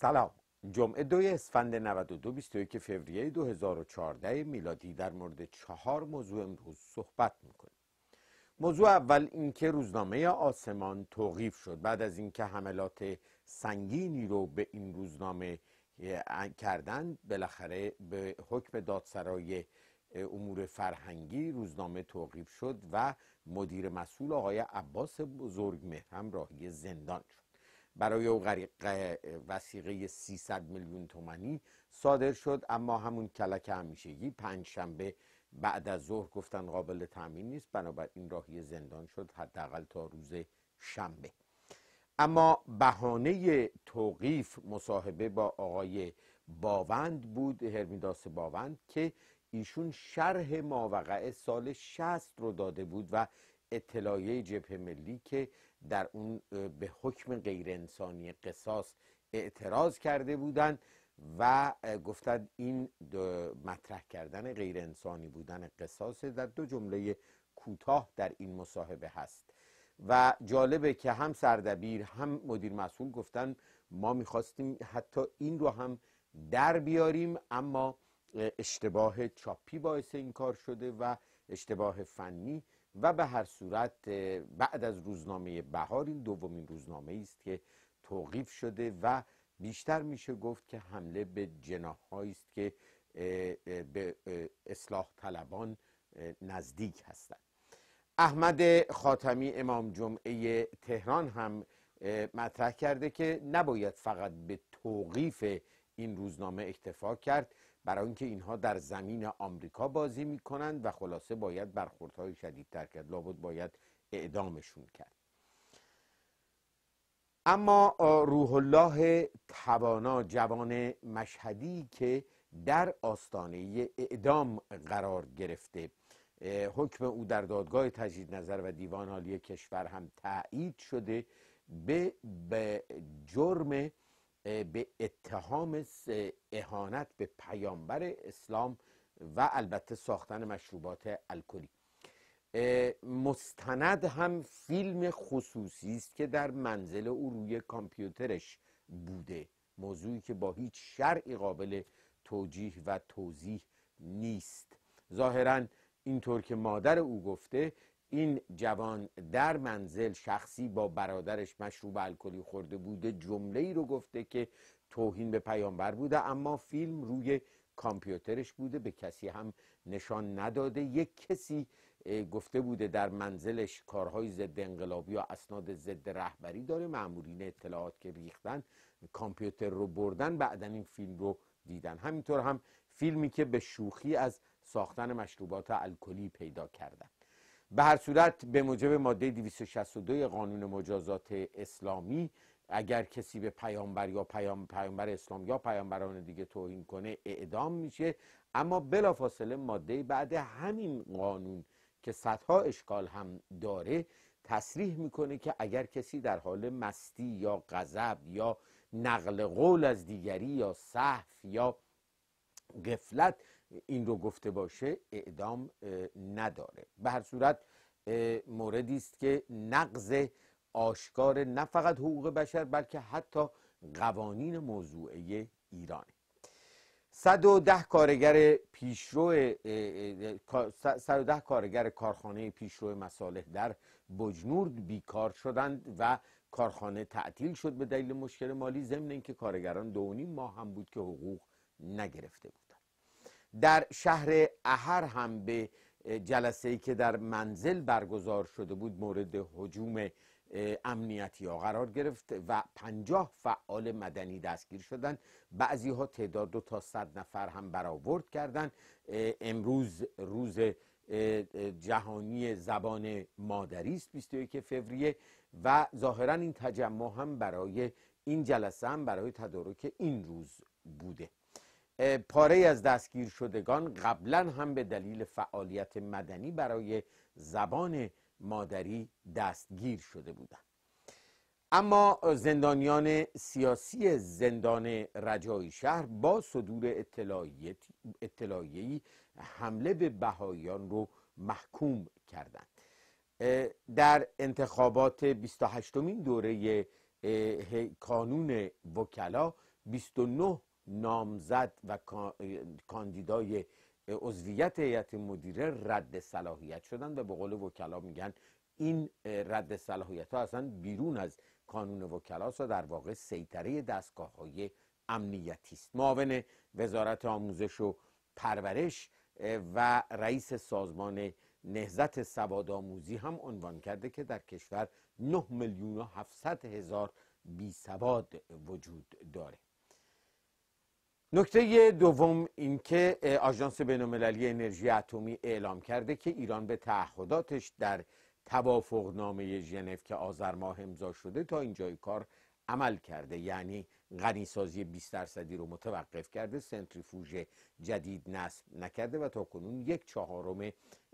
سلام جمعه دوی اسفند 92 21 فوریه 2014 میلادی در مورد چهار موضوع امروز صحبت میکنیم موضوع اول اینکه روزنامه آسمان توقیف شد بعد از اینکه حملات سنگینی رو به این روزنامه کردن بالاخره به حکم دادسرای امور فرهنگی روزنامه توقیف شد و مدیر مسئول آقای عباس بزرگمهر هم راهی زندان شد برای او وسیقه 300 میلیون تومانی صادر شد اما همون کلک همیشگی پنج شنبه بعد از ظهر گفتن قابل تامین نیست بنابراین راهی زندان شد حداقل تا روز شنبه اما بهانه توقیف مصاحبه با آقای باوند بود هرمیداس باوند که ایشون شرح ماوقع سال 60 رو داده بود و اطلاعیه جبهه ملی که در اون به حکم غیر انسانی قصاص اعتراض کرده بودند و گفتند این مطرح کردن غیر انسانی بودن قصاص در دو جمله کوتاه در این مصاحبه هست و جالبه که هم سردبیر هم مدیر مسئول گفتن ما میخواستیم حتی این رو هم در بیاریم اما اشتباه چاپی باعث این کار شده و اشتباه فنی و به هر صورت بعد از روزنامه بهار این دومین روزنامه است که توقیف شده و بیشتر میشه گفت که حمله به جناهایی است که به اصلاح طلبان نزدیک هستند احمد خاتمی امام جمعه تهران هم مطرح کرده که نباید فقط به توقیف این روزنامه اکتفا کرد برای اینکه اینها در زمین آمریکا بازی کنند و خلاصه باید برخوردهای شدیدتر کرد لابد باید اعدامشون کرد اما روح الله توانا جوان مشهدی که در آستانه اعدام قرار گرفته حکم او در دادگاه تجدید نظر و دیوان عالی کشور هم تایید شده به جرم به اتهام اهانت به پیامبر اسلام و البته ساختن مشروبات الکلی مستند هم فیلم خصوصی است که در منزل او روی کامپیوترش بوده موضوعی که با هیچ شرعی قابل توجیه و توضیح نیست ظاهرا اینطور که مادر او گفته این جوان در منزل شخصی با برادرش مشروب الکلی خورده بوده جمله ای رو گفته که توهین به پیامبر بوده اما فیلم روی کامپیوترش بوده به کسی هم نشان نداده یک کسی گفته بوده در منزلش کارهای ضد انقلابی و اسناد ضد رهبری داره مامورین اطلاعات که ریختن کامپیوتر رو بردن بعدا این فیلم رو دیدن همینطور هم فیلمی که به شوخی از ساختن مشروبات الکلی پیدا کردن به هر صورت به موجب ماده 262 قانون مجازات اسلامی اگر کسی به پیامبر یا پیام پیامبر اسلام یا پیامبران دیگه توهین کنه اعدام میشه اما بلافاصله ماده بعد همین قانون که صدها اشکال هم داره تصریح میکنه که اگر کسی در حال مستی یا غضب یا نقل قول از دیگری یا صحف یا قفلت این رو گفته باشه اعدام نداره به هر صورت موردی است که نقض آشکار نه فقط حقوق بشر بلکه حتی قوانین موضوعه ایرانه 110 کارگر پیشرو 110 کارگر کارخانه پیشرو مصالح در بجنورد بیکار شدند و کارخانه تعطیل شد به دلیل مشکل مالی ضمن اینکه کارگران دو نیم ماه هم بود که حقوق نگرفته بود در شهر اهر هم به جلسه ای که در منزل برگزار شده بود مورد حجوم امنیتی ها قرار گرفت و پنجاه فعال مدنی دستگیر شدند بعضی ها تعداد دو تا صد نفر هم برآورد کردند امروز روز جهانی زبان مادری است 21 فوریه و ظاهرا این تجمع هم برای این جلسه هم برای تدارک این روز بوده پاره از دستگیر شدگان قبلا هم به دلیل فعالیت مدنی برای زبان مادری دستگیر شده بودند اما زندانیان سیاسی زندان رجایی شهر با صدور اطلاعی حمله به بهایان رو محکوم کردند در انتخابات 28 دوره کانون وکلا 29 نامزد و کاندیدای عضویت هیئت مدیره رد صلاحیت شدن و به قول وکلا میگن این رد صلاحیت ها اصلا بیرون از کانون وکلا و در واقع سیطره دستگاه های امنیتی است معاون وزارت آموزش و پرورش و رئیس سازمان نهزت سواد آموزی هم عنوان کرده که در کشور 9 میلیون و 700 هزار بی سواد وجود داره نکته دوم اینکه آژانس بینالمللی انرژی اتمی اعلام کرده که ایران به تعهداتش در توافقنامه ژنو که آذر ماه امضا شده تا اینجای کار عمل کرده یعنی غنیسازی 20 درصدی رو متوقف کرده سنتریفوج جدید نصب نکرده و تا کنون یک چهارم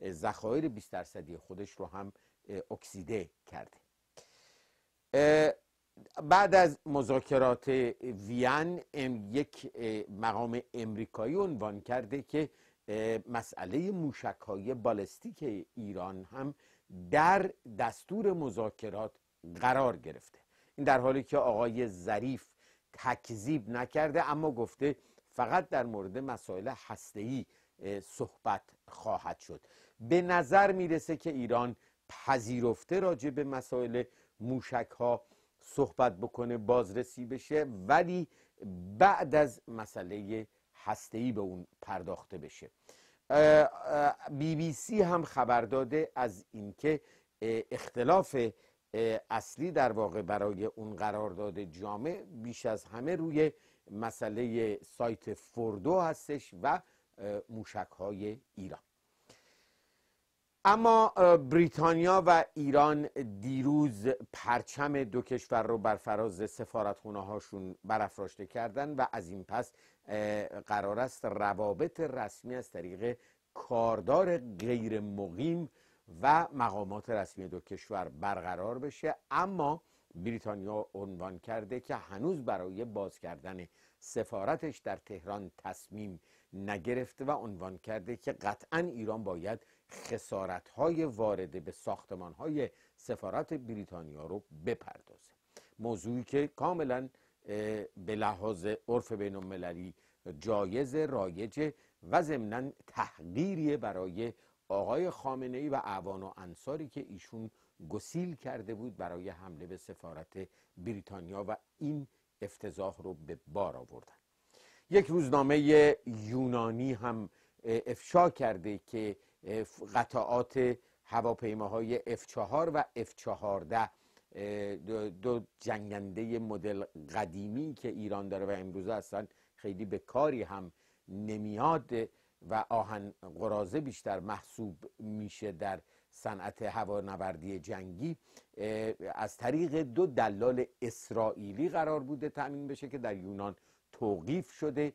ذخایر 20 درصدی خودش رو هم اکسیده کرده بعد از مذاکرات وین یک مقام امریکایی عنوان کرده که مسئله موشک های بالستیک ایران هم در دستور مذاکرات قرار گرفته این در حالی که آقای ظریف تکذیب نکرده اما گفته فقط در مورد مسائل هسته‌ای صحبت خواهد شد به نظر میرسه که ایران پذیرفته راجع به مسائل موشک ها صحبت بکنه بازرسی بشه ولی بعد از مسئله هستهی به اون پرداخته بشه بی بی سی هم خبر داده از اینکه اختلاف اصلی در واقع برای اون قرارداد جامع بیش از همه روی مسئله سایت فوردو هستش و موشک های ایران اما بریتانیا و ایران دیروز پرچم دو کشور رو بر فراز سفارتخونه هاشون برافراشته کردن و از این پس قرار است روابط رسمی از طریق کاردار غیر مقیم و مقامات رسمی دو کشور برقرار بشه اما بریتانیا عنوان کرده که هنوز برای باز کردن سفارتش در تهران تصمیم نگرفته و عنوان کرده که قطعا ایران باید خسارت های وارده به ساختمان های سفارت بریتانیا رو بپردازه موضوعی که کاملا به لحاظ عرف بین المللی جایز رایج و ضمنا تحقیریه برای آقای خامنه ای و اعوان و انصاری که ایشون گسیل کرده بود برای حمله به سفارت بریتانیا و این افتضاح رو به بار آوردن یک روزنامه یونانی هم افشا کرده که قطعات هواپیماهای F4 و F14 دو جنگنده مدل قدیمی که ایران داره و امروز اصلا خیلی به کاری هم نمیاد و آهن قرازه بیشتر محسوب میشه در صنعت هوانوردی جنگی از طریق دو دلال اسرائیلی قرار بوده تامین بشه که در یونان توقیف شده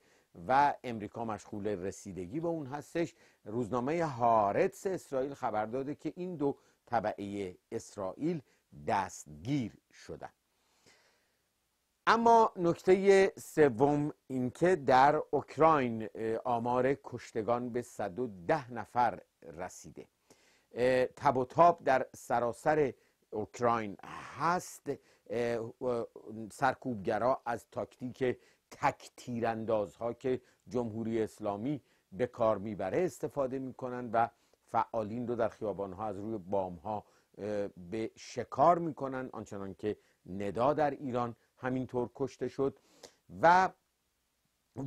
و امریکا مشغول رسیدگی به اون هستش روزنامه هارتس اسرائیل خبر داده که این دو طبعه اسرائیل دستگیر شدن اما نکته سوم اینکه در اوکراین آمار کشتگان به 110 نفر رسیده تب و تاب در سراسر اوکراین هست سرکوبگرا از تاکتیک تک تیراندازها که جمهوری اسلامی به کار میبره استفاده میکنن و فعالین رو در ها از روی ها به شکار میکنن آنچنان که ندا در ایران همینطور کشته شد و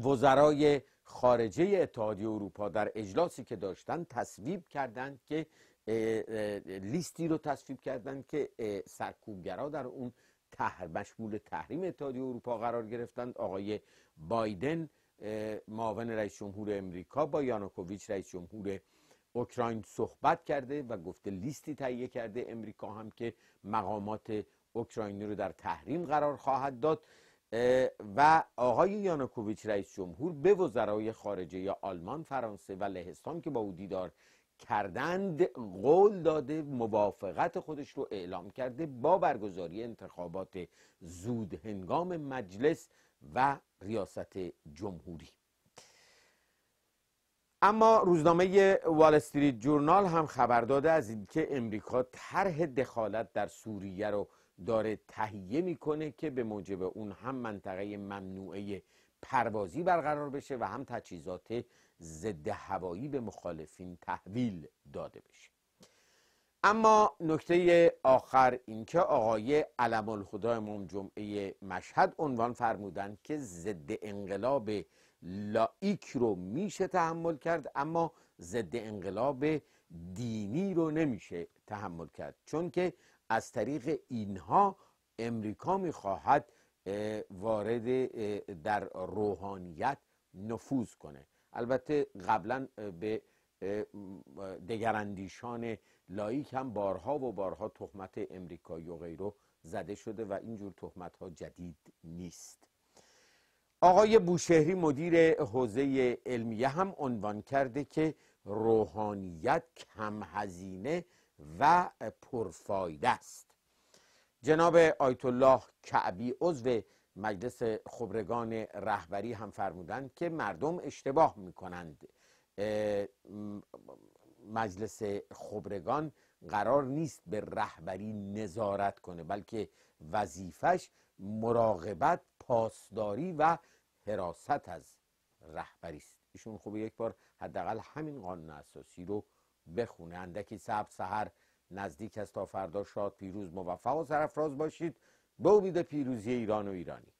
وزرای خارجه اتحادیه اروپا در اجلاسی که داشتن تصویب کردند که لیستی رو تصویب کردند که سرکوبگرا در اون تحر مشمول تحریم اتحادیه اروپا قرار گرفتند آقای بایدن معاون رئیس جمهور امریکا با یانوکوویچ رئیس جمهور اوکراین صحبت کرده و گفته لیستی تهیه کرده امریکا هم که مقامات اوکراینی رو در تحریم قرار خواهد داد و آقای یانوکوویچ رئیس جمهور به وزرای خارجه یا آلمان، فرانسه و لهستان که با او دیدار کردند قول داده موافقت خودش رو اعلام کرده با برگزاری انتخابات زود هنگام مجلس و ریاست جمهوری اما روزنامه وال استریت جورنال هم خبر داده از اینکه امریکا طرح دخالت در سوریه رو داره تهیه میکنه که به موجب اون هم منطقه ممنوعه پروازی برقرار بشه و هم تجهیزات ضد هوایی به مخالفین تحویل داده بشه اما نکته آخر اینکه آقای علم الخدا امام جمعه مشهد عنوان فرمودند که ضد انقلاب لایک رو میشه تحمل کرد اما ضد انقلاب دینی رو نمیشه تحمل کرد چون که از طریق اینها امریکا میخواهد وارد در روحانیت نفوذ کنه البته قبلا به دگراندیشان لایک هم بارها و بارها تهمت امریکایی و غیرو زده شده و اینجور تهمت ها جدید نیست آقای بوشهری مدیر حوزه علمیه هم عنوان کرده که روحانیت کم هزینه و پرفایده است جناب آیت الله کعبی عضو مجلس خبرگان رهبری هم فرمودند که مردم اشتباه میکنند مجلس خبرگان قرار نیست به رهبری نظارت کنه بلکه وظیفش مراقبت پاسداری و حراست از رهبری است ایشون خوب یک بار حداقل همین قانون اساسی رو بخونه اندکی سب سحر نزدیک است تا فردا شاد پیروز موفق و سرفراز باشید به امید پیروزی ایران و ایرانی